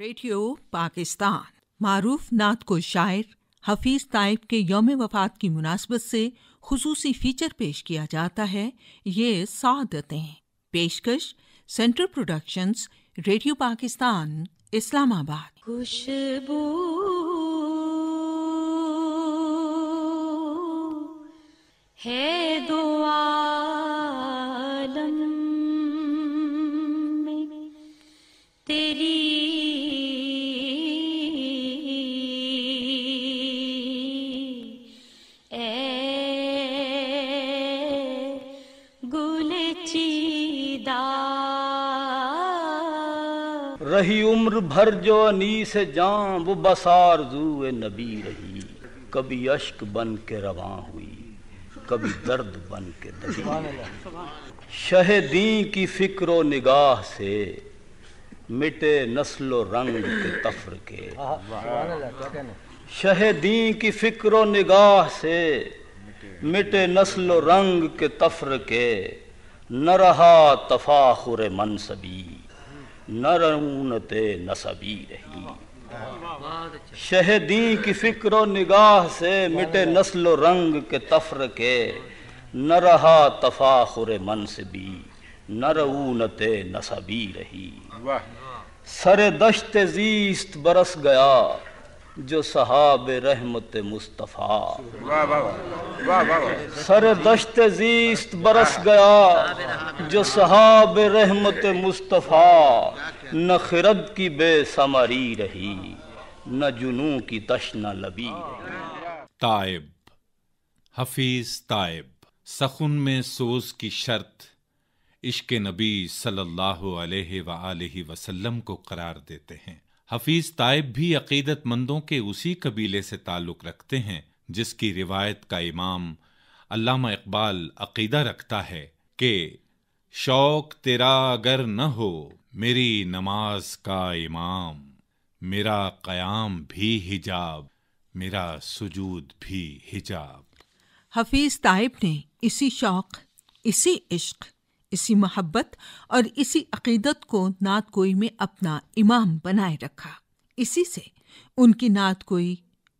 Radio Pakistan मारूफ नात को शायर हफीज़ ताइब के योम वफात की मुनासबत से खसूसी फीचर पेश किया जाता है ये सादतें पेशकश central productions radio Pakistan Islamabad खुशबू है तेरी रही उम्र भर जो अनीस जां वो जू ए नबी रही कभी अश्क बन के रवा हुई कभी दर्द बन के दबी शहदी की फिक्र निगाह से मिटे नस्लो रंग के तफर के शहदी की फिक्र निगाह से मिटे नस्लो रंग के तफर के न रहा तफाखुर मनसबी न न नसबी रही अच्छा। शहदी की फिक्र निगाह से मिटे नस्ल रंग के तफर के न रहा तफाखुर मनसबी न न नसबी रही सरे दश्त जीस्त बरस गया जो सहाब रहमत मुस्तफ़ा सर दश्त जीस्त बरस गया जो सहाब रहमत मुस्तफ़ा न खिरद की बेसमरी रही न जुनू की तशना लबी ताइब हफीज ताइब सखुन में सोज की शर्त इश्क नबी सल्लल्लाहु अलैहि वसल्लम को करार देते हैं हफीज ताइब भी अकीदतमंदों के उसी कबीले से ताल्लुक़ रखते हैं जिसकी रिवायत का इमाम अल्लामा इकबाल अकीदा रखता है कि शौक तेरा अगर न हो मेरी नमाज का इमाम मेरा कयाम भी हिजाब मेरा सुजूद भी हिजाब हफीज ताइब ने इसी शौक इसी इश्क इसी मोहब्बत और इसी अकीदत को नात कोई में अपना इमाम बनाए रखा इसी से उनकी नात कोई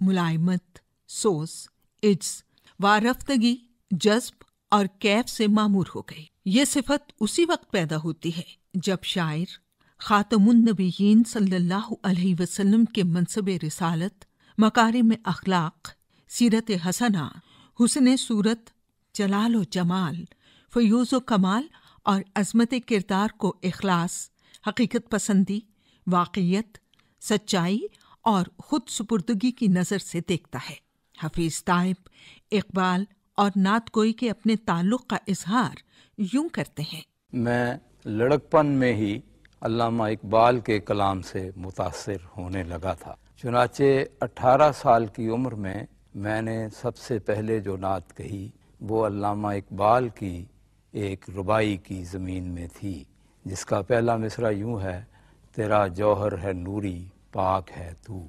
मुलायमत सोस इज्स वारफ्तगी जज्ब और कैफ से मामूर हो गई ये सिफत उसी वक्त पैदा होती है जब शायर ख़ातमुलनबीन सल्लल्लाहु अलैहि वसल्लम के मनसब रिसालत मकार में अखलाक सीरत हसना हुसन सूरत जलाल व जमाल फयूज़ व कमाल और अजमत किरदार को अखलास हकीकत पसंदी वाक़ियत सच्चाई और ख़ुद सुपुर्दगी की नज़र से देखता है हफीज़ ताइब इकबाल और नात गोई के अपने ताल्लुक़ का इजहार यूं करते हैं मैं लड़कपन में ही अल्लामा इकबाल के कलाम से मुतासर होने लगा था चुनाचे 18 साल की उम्र में मैंने सबसे पहले जो नात कही वो अल्लामा इकबाल की एक रुबाई की ज़मीन में थी जिसका पहला मिसरा यूँ है तेरा जौहर है नूरी पाक है तू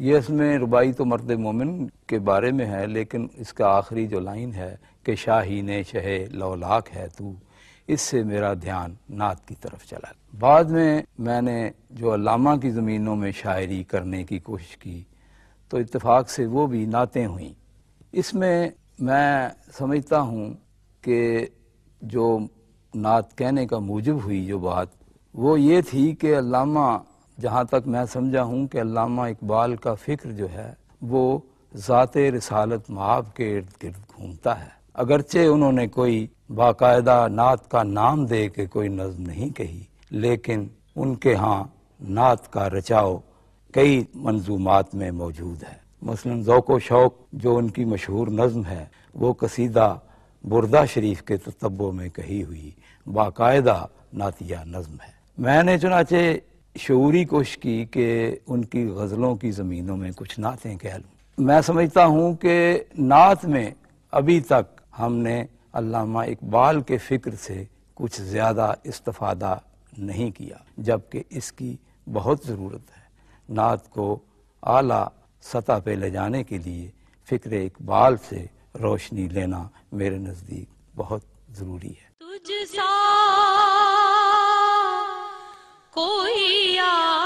ये इसमें रुबाई तो मर्द मोमिन के बारे में है लेकिन इसका आखिरी जो लाइन है कि शाही ने शहे लौलाक है तू इससे मेरा ध्यान नात की तरफ चला बाद में मैंने जो अलामा की ज़मीनों में शायरी करने की कोशिश की तो इतफाक से वो भी नातें हुई इसमें मैं समझता हूँ कि जो नात कहने का मूजब हुई जो बात वो ये थी कि अलामा जहाँ तक मैं समझा हूँ कि अलामा इकबाल का फ़िक्र जो है वो ज़ात रसालत महाब के इर्द गिर्द घूमता है अगरचे उन्होंने कोई बाकायदा नात का नाम दे के कोई नज्म नहीं कही लेकिन उनके यहाँ नात का रचाव कई मंजूमात में मौजूद है मसलन ओक शौक जो उनकी मशहूर नज्म है वो कसीदा बुरदा शरीफ के तत्बों में कही हुई बाकायदा नातिया नज्म है मैंने चुनाचे शूरी कोशिश की कि उनकी गज़लों की ज़मीनों में कुछ नातें कह लूँ मैं समझता हूँ कि नात में अभी तक हमने अलामा इकबाल के फ़िक्र से कुछ ज़्यादा इस्तफादा नहीं किया जबकि इसकी बहुत ज़रूरत है नात को आला सतह पे ले जाने के लिए फ़िक्र इकबाल से रोशनी लेना मेरे नज़दीक बहुत ज़रूरी है तुझसा कोई आ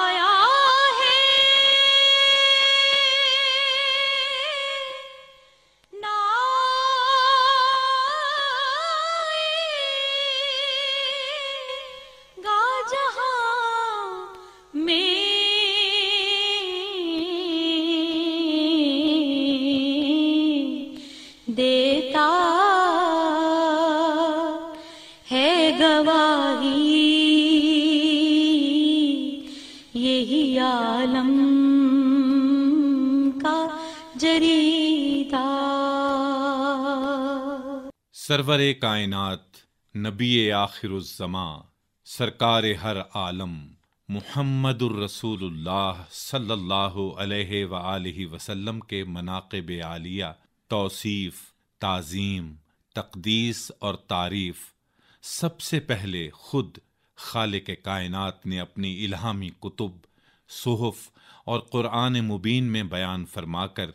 सरवर कायनात नबी आखिर सरकार हर आलम मोहम्मद रसूलुल्लाह सल्लल्लाहु अलैहि व वसल्लम के मनाक़ब आलिया तौसीफ़ ताज़ीम तकदीस और तारीफ़ सबसे पहले खुद खाल के कायनात ने अपनी इलामी कुतुब सहफ और क़ुरान मुबीन में बयान फरमाकर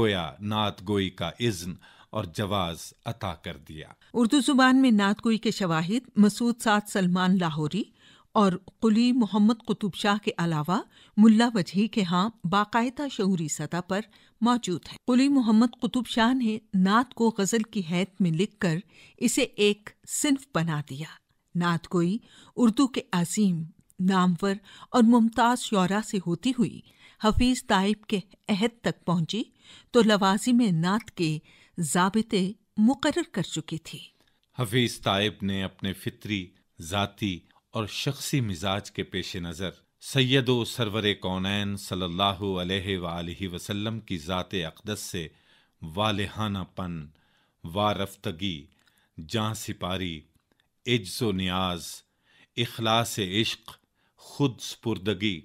गोया नात गोई का इज़्न और जवाज अता कर दिया उर्दू जुबान में नात गोई के शवाहिद मसूद साद सलमान लाहौरी और कुली मोहम्मद कुतुब शाह के अलावा मुल्ला वजही के यहाँ बाकायदा शहूरी सतह पर मौजूद है कुली मोहम्मद कुतुब शाह ने नात को गज़ल की हैत में लिखकर इसे एक सिंफ बना दिया नात गोई उर्दू के अजीम नामवर और मुमताज़ शौरा से होती हुई हफीज़ ताइब के अहद तक पहुंची तो लवाजी में नात के जाबते मुकर कर चुकी थी हफीज ताइब ने अपने फितरी जाति और शख्सी मिजाज के पेश नज़र सैदो सरवर कौनैन सल्लल्लाहु अलैहि वसल्लम की ज़ात अकदस से वालहानापन वारफ्तगी जहाँ सिपारी एज्ज़ो न्याज अखलास इश्क खुद स्पुरदगी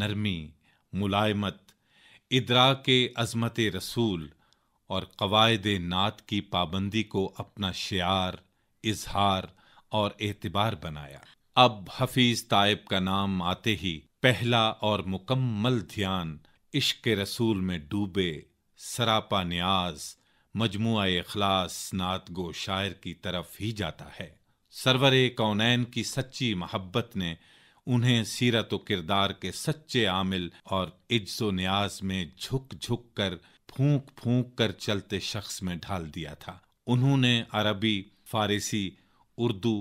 नरमी मुलायमत इदरा के अज़मत रसूल और कवायद नात की पाबंदी को अपना शार इजहार और एतबार बनाया अब हफीज तायब का नाम आते ही पहला और मुकम्मल ध्यान इश्क रसूल में डूबे सरापा न्याज मजमु अखलास नात गो शायर की तरफ ही जाता है सरवर कौनैन की सच्ची मोहब्बत ने उन्हें सीरत किरदार के सच्चे आमिल और इज्जो न्याज में झुक झुक कर फूंक फूंक कर चलते शख्स में ढाल दिया था उन्होंने अरबी फारसी उर्दू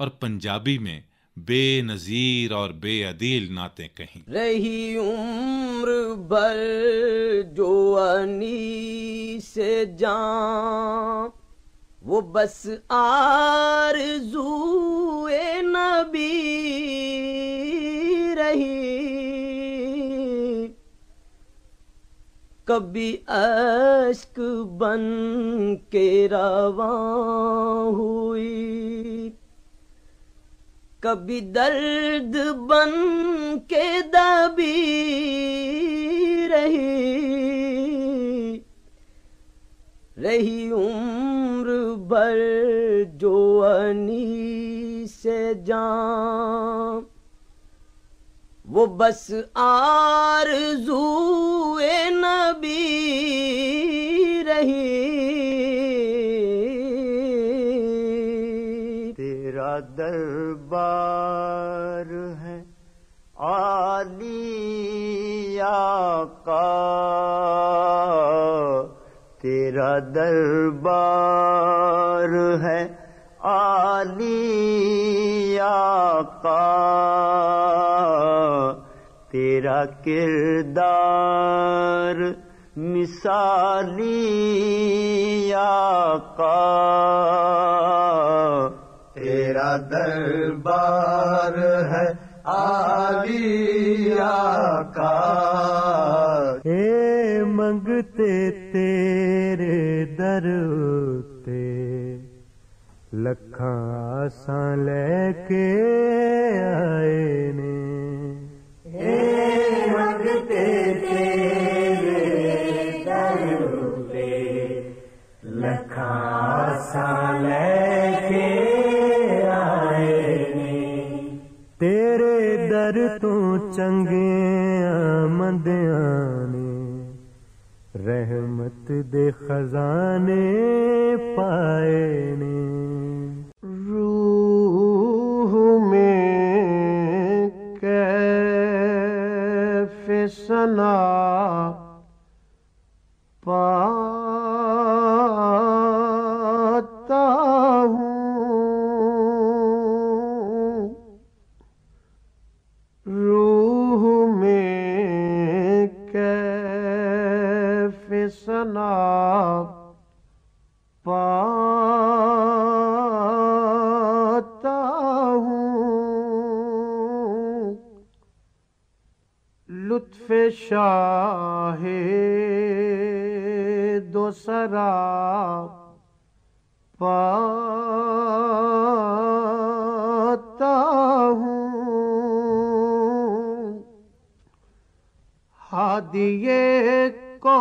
और पंजाबी में बेनजीर और बेअदील नाते कहीं रही उम्र भर जो अनी से जा वो बस आ कभी अश्क बन के रवा हुई कभी दर्द बन के दबी रही रही उम्र भर जो अनी से जा वो बस आर जूए नबी रही तेरा दरबार है आलिया का तेरा दरबार है आलिया का तेरा किरदार मिसालिया का तेरा दरबार है आलिया का हे मंगते तेरे दर ते ਲੱਖਾਂ ਆਸਾਂ ਲੈ ਕੇ ਆਏ ਨੇ ਏ ਮੰਗਤੇ ਤੇਰੇ ਦਰ ਤੇ ਲੱਖਾਂ ਆਸਾਂ ਲੈ ਕੇ ਆਏ ਨੇ ਤੇਰੇ ਦਰ ਤੋਂ ਚੰਗੀਆਂ ਮੰਦਿਆਂ ਨੇ ਰਹਿਮਤ ਦੇ ਖਜ਼ਾਨੇ शाहे दोसरा पाता हूँ हादिए को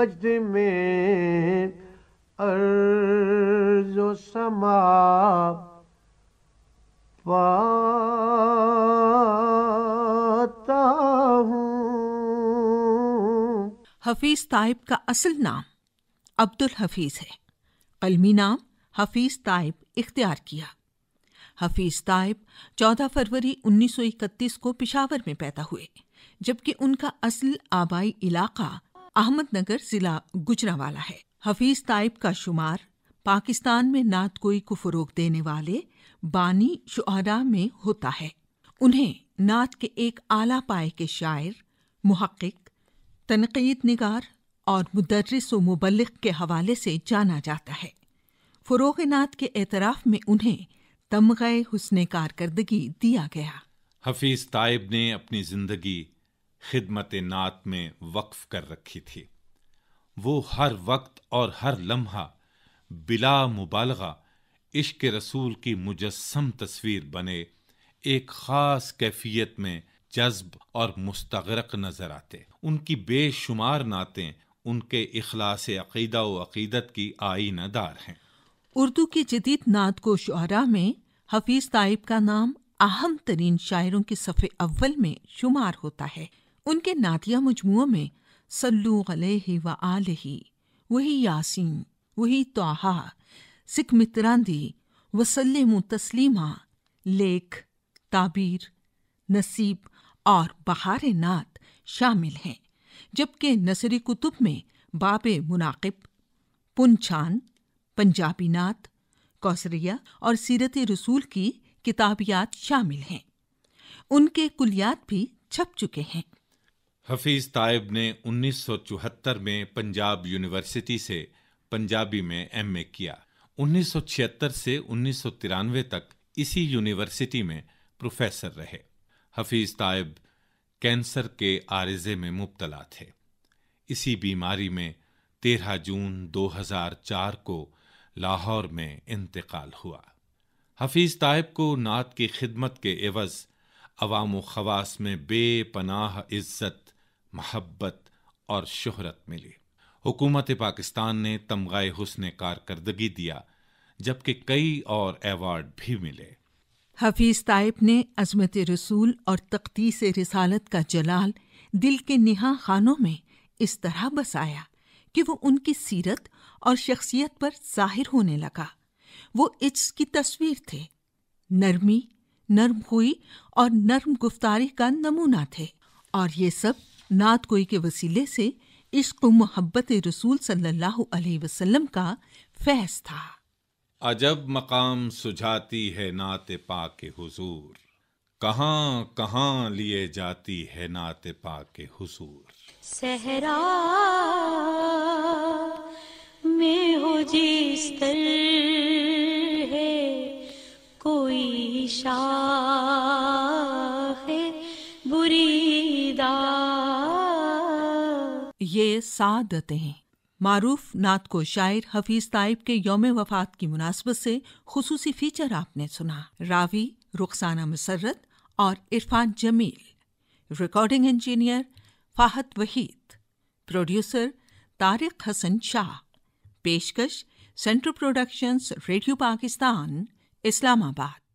वजद में अर्जो समा पाता हफीज ताइब का असल नाम अब्दुल हफीज है कलमी नाम हफीज ताइब इख्तियार किया हफीज ताइब 14 फरवरी 1931 को पिशावर में पैदा हुए जबकि उनका असल आबाई इलाका अहमदनगर जिला गुजरावाला है हफीज ताइब का शुमार पाकिस्तान में नात कोई को फरोग देने वाले बानी शुहरा में होता है उन्हें नात के एक आला पाए के शायर महक्क तनकीद निगार और मुदर्रस व मुबलक के हवाले से जाना जाता है फरोग नात के एतराफ़ में उन्हें तमगे हुसन कारकर्दगी दिया गया हफीज़ ताइब ने अपनी ज़िंदगी खिदमत नात में वक्फ कर रखी थी वो हर वक्त और हर लम्हा बिला मुबालगा इश्क रसूल की मुजस्म तस्वीर बने एक ख़ास कैफियत में जज्ब और मुस्तगरक नज़र आते उनकी बेशुमार नातें उनके अखलास अकीदा व अकीदत की नदार हैं उर्दू की जदीद नात को शुरा में हफीज़ ताइब का नाम अहम तरीन शायरों के सफ़े अव्वल में शुमार होता है उनके नातिया मजमुओं में सल्लु व आलही वही यासीन वही तोहा सिख मित्रांदी वसलम तस्लीमा लेख ताबीर नसीब और बहार नात शामिल हैं जबकि नसरी कुतुब में बाब मुनाकिब पुनछान पंजाबी नात कौसरिया और सीरत रसूल की किताबियात शामिल हैं उनके कुलियात भी छप चुके हैं हफीज़ ताइब ने 1974 में पंजाब यूनिवर्सिटी से पंजाबी में एमए किया 1976 से उन्नीस तक इसी यूनिवर्सिटी में प्रोफेसर रहे हफीज़ ताइब कैंसर के आरजे में मुबतला थे इसी बीमारी में 13 जून 2004 को लाहौर में इंतकाल हुआ हफीज़ ताइब को नात की खिदमत के एवज़ अवाम खवास में बेपनाह इज्जत महब्बत और शहरत मिली हुकूमत पाकिस्तान ने तमगा हुसन कारकर्दगी दिया जबकि कई और एवार्ड भी मिले हफीज़ ताइब ने अजमत रसूल और तख्ती से रिसालत का जलाल दिल के निहा खानों में इस तरह बसाया कि वो उनकी सीरत और शख्सियत पर जाहिर होने लगा वो इज्स की तस्वीर थे नरमी नर्म हुई और नर्म गुफ्तारी का नमूना थे और ये सब नात कोई के वसीले से इश्क मोहब्बत रसूल सल्लल्लाहु अलैहि वसल्लम का फैस था अजब मकाम सुझाती है नात पा के हुजूर कहाँ कहाँ लिए जाती है नात पा के हुजूर सहरा में हो जिस है कोई शाह ये सादतें मारूफ नात को शायर हफीज ताइब के योम वफात की मुनासबत से खसूसी फीचर आपने सुना रावी रुखसाना मसरत और Irfan Jamil recording engineer Fahat Waheed producer Tariq Hasan Shah पेशकश central productions radio Pakistan Islamabad